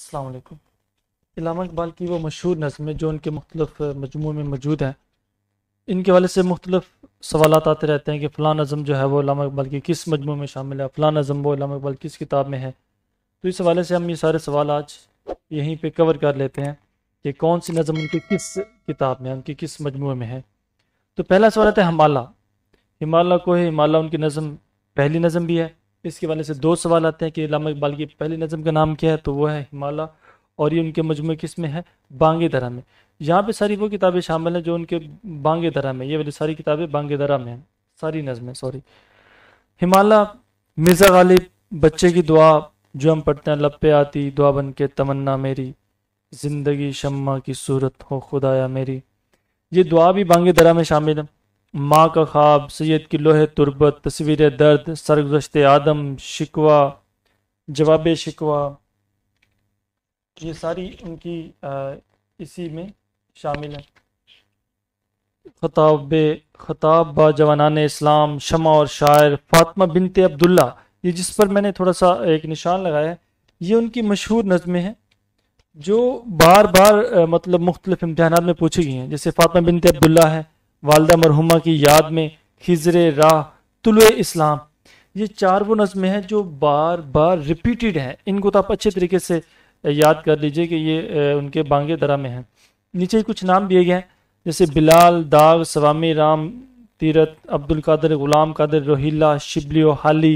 अल्लाम इलामा इकबाल की वो मशहूर नज़में जो उनके मुख्तलफ मजमू में मौजूद हैं इनके वाले से मुख्तफ सवाल आते रहते हैं कि फ़लाँ नज़म जो है वो इलामा इकबाल की किस मजमू में शामिल है फ़लाँ नज़म वो इलामा इकबाल किस किताब में है तो इस हवाले से हम ये सारे सवाल आज यहीं पर कवर कर लेते हैं कि कौन सी नज़म उनकी किस किताब में है उनकी किस मजमू में है तो पहला सवाल आता है हमाला हिमाला को हिमाला उनकी नज़म पहली नज़म भी है इसके वाले से दो सवाल आते हैं कि लामा इकबाल की पहली नज़म का नाम क्या है तो वो है हिमालय और ये उनके मजमू किस में है बांगे दरा में यहाँ पे सारी वो किताबें शामिल हैं जो उनके बांगे दरा में ये वाली सारी किताबें बांगे दरा में हैं सारी नज़में सॉरी हिमालय मिर्ज़ा गालिब बच्चे की दुआ जो हम पढ़ते हैं लपे आती दुआ बन के तमन्ना मेरी ज़िंदगी शम्मा की सूरत हो खुदाया मेरी ये दुआ भी बांगे दरा में शामिल है माँ का ख्वाब सैद की लोहे तुरबत तस्वीर दर्द सरगुजशत आदम शिकवा जवाब शिकवा ये सारी उनकी आ, इसी में शामिल है खताब खताब बा जवान इस्लाम शमा और शायर फातमा बिनते अब्दुल्ला ये जिस पर मैंने थोड़ा सा एक निशान लगाया है ये उनकी मशहूर नज़में हैं जो बार बार आ, मतलब मुख्तलिफ इम्तहान में पूछी गई हैं जैसे फातमा बिनते अब्दुल्ला है वालदा मरहुमा की याद में खिजर राह तुल इस्लाम ये चार वो नज़में हैं जो बार बार रिपीटेड हैं इनको तो आप अच्छे तरीके से याद कर लीजिए कि ये उनके बांगे दरा में हैं नीचे कुछ नाम दिए गए हैं जैसे बिलाल दाग स्वामी राम तीरथ अब्दुल कादर गुलाम कादर रोहिला शिबलियो हाली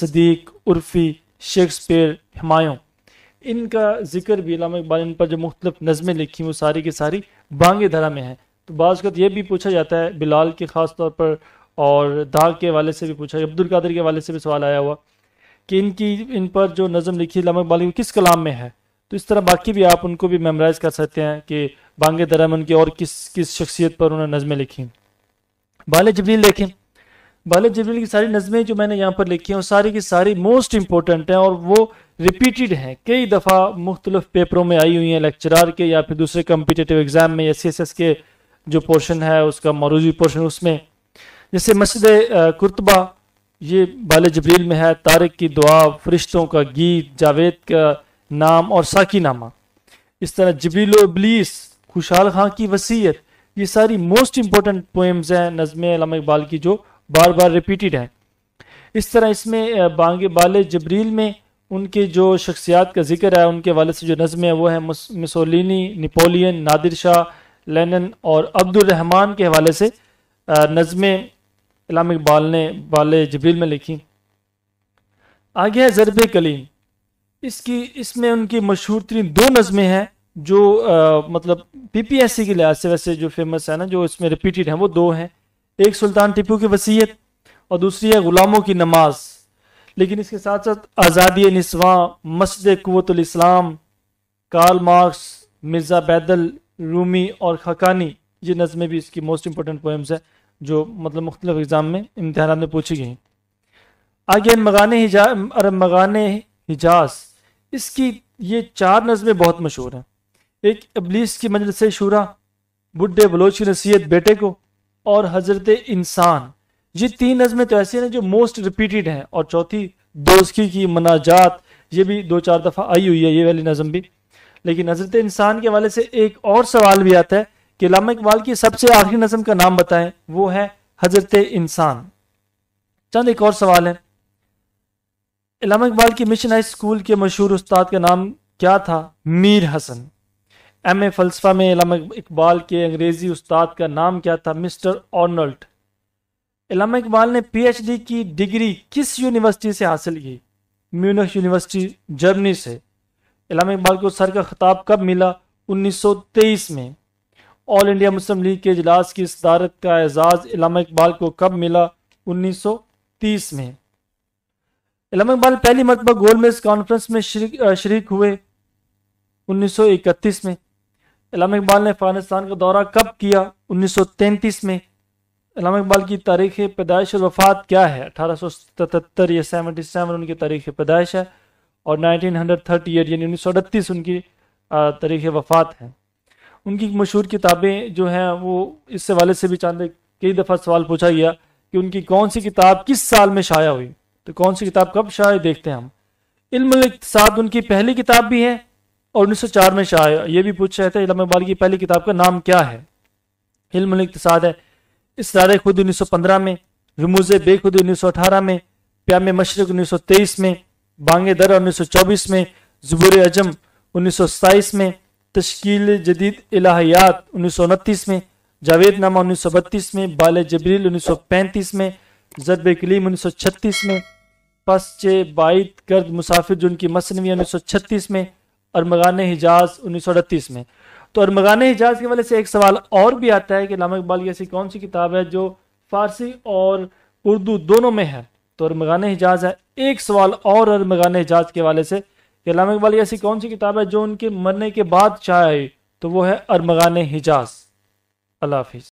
सदीक उर्फी शेक्सपियर हमायों इनका जिक्र भी इलाम इकबाल इन पर जो मुख्तलिफ नज़में लिखी वो सारी की सारी बांगे धरा में हैं तो बाज़त ये भी पूछा जाता है बिलाल के ख़ास तौर पर और दाग के वाले से भी पूछा अब्दुल कादिर के वाले से भी सवाल आया हुआ कि इनकी इन पर जो नज़म लिखी लमक इकबाल किस कलाम में है तो इस तरह बाकी भी आप उनको भी मेमराइज़ कर सकते हैं कि बांगे दरम उनकी और किस किस शख्सियत पर उन्होंने नज़में लिखी बाल जबरील लिखें बाल जबरील की सारी नज़में जो मैंने यहाँ पर लिखी हैं वो सारी की सारी मोस्ट इम्पोर्टेंट हैं और वो रिपीटेड हैं कई दफ़ा मुख्तलिफ पेपरों में आई हुई हैं लेक्चरार के या फिर दूसरे कम्पिटेटिव एग्ज़ाम में या सी एस एस के जो पोर्शन है उसका मरूजी पोर्शन उसमें जैसे मस्जिद कुरतबा ये बाल जबरील में है तारक की दुआ फरिश्तों का गीत जावेद का नाम और साकी नामा इस तरह जबरील अबलीस खुशहाल खां की वसीयत ये सारी मोस्ट इम्पोर्टेंट पोएम्स हैं नज़म इकबाल की जो बार बार रिपीटेड हैं इस तरह इसमें बांग बाल जबरील में उनके जो शख्सियात का जिक्र है उनके वाले से जो नज़में हैं वो हैं Mussolini Napoleon Nadir Shah Lenin और अब्दुलरहमान के हवाले से नज़में इलाम इकबाल ने बाल जबील में लिखी आगे है ज़रब कलीम इसकी इसमें उनकी मशहूर तरीन दो नज़में हैं जो आ, मतलब पीपीएससी के लिहाज से वैसे जो फेमस है ना जो इसमें रिपीटेड हैं वो दो हैं एक सुल्तान टिपू की वसीयत और दूसरी है ग़ुलामों की नमाज लेकिन इसके साथ साथ आज़ादी नस्वा मस्जिद कुतुल Karl Marx Mirza Bedil Rumi और खकानी ये नज़में भी इसकी मोस्ट इंपॉर्टेंट पोएम्स है जो मतलब मुख्तलि एग्ज़ाम में इम्तहान में पूछी गई आगे मगान हिजा अरब मगान हिजाज इसकी ये चार नज़में बहुत मशहूर हैं एक अबलीस की से शुरा बुढ़े बलोच की नसीहत बेटे को और हजरत इंसान ये तीन नज़में तो ऐसी हैं जो मोस्ट रिपीटेड हैं और चौथी दोस्ती की मनाजात ये भी दो चार दफ़ा आई हुई है ये वाली नज़म भी लेकिन हजरत इंसान के हवाले से एक और सवाल भी आता है कि लामा इकबाल की सबसे आखिरी नज़म का नाम बताएं वो है हजरत इंसान चंद एक और सवाल है इलामा इकबाल की मिशन हाई स्कूल के मशहूर उस्ताद का नाम क्या था मीर हसन एम ए फलसफा में इलामा इकबाल के अंग्रेज़ी उस्ताद का नाम क्या था मिस्टर ऑर्नल्ट इलामा इकबाल ने पीएचडी की डिग्री किस यूनिवर्सिटी से हासिल की म्यूनिख यूनिवर्सिटी जर्मनी से इलाम इकबाल को सर का खिताब कब मिला 1923 में ऑल इंडिया मुस्लिम लीग के इजलास की सदारत का एजाज़ इलामा इकबाल को कब मिला 1930 में इलाम इकबाल पहली मरतबा गोलमेज कॉन्फ्रेंस में शरीक हुए 1931 में इलाम इकबाल ने अफगानिस्तान का दौरा कब किया 1933 में इलाम इकबाल की तारीख पैदाइश और वफात क्या है अठारह सतहत्तर या सेवन उनकी तारीख पैदाइश है और 1930 ईयर यानी उन्नीस उनकी तारीख वफ़ात है उनकी मशहूर किताबें जो हैं वो इस हवाले से भी चांद कई दफ़ा सवाल पूछा गया कि उनकी कौन सी किताब किस साल में शाया हुई तो कौन सी किताब कब शाया देखते हैं हम इल्मसाद उनकी पहली किताब भी है और 1904 में शाया ये भी पूछ रहे थे इलाम इकबाल की पहली किताब का नाम क्या है इल्मसाद है सारे खुद पंद्रह में रमूज़ बेखुद अठारह में प्याम मशरक तेईस में बांगे दर 1924 में जबूर अजम 1927 में तश्कील जदीद इलाहियात उन्नीस में जावेद नामा उन्नीस में बाल जबरील पैंतीस में जरब कलीम उन्नीस में पश्चे बाइत गर्द मुसाफिर जो उनकी मसनवी उन्नीस में अरमगान हिजाज उन्नीस में तो अरमगान हिजाज के वाले से एक सवाल और भी आता है कि लामा इकबाल की ऐसी कौन सी किताब है जो फारसी और उर्दू दोनों में है तो अरमगान हिजाज है एक सवाल और अरमगान हिजाज के वाले से इलाम इकबाल ऐसी कौन सी किताब है जो उनके मरने के बाद चाय आई तो वो है अरमगान हिजाज अल्लाह हाफिज़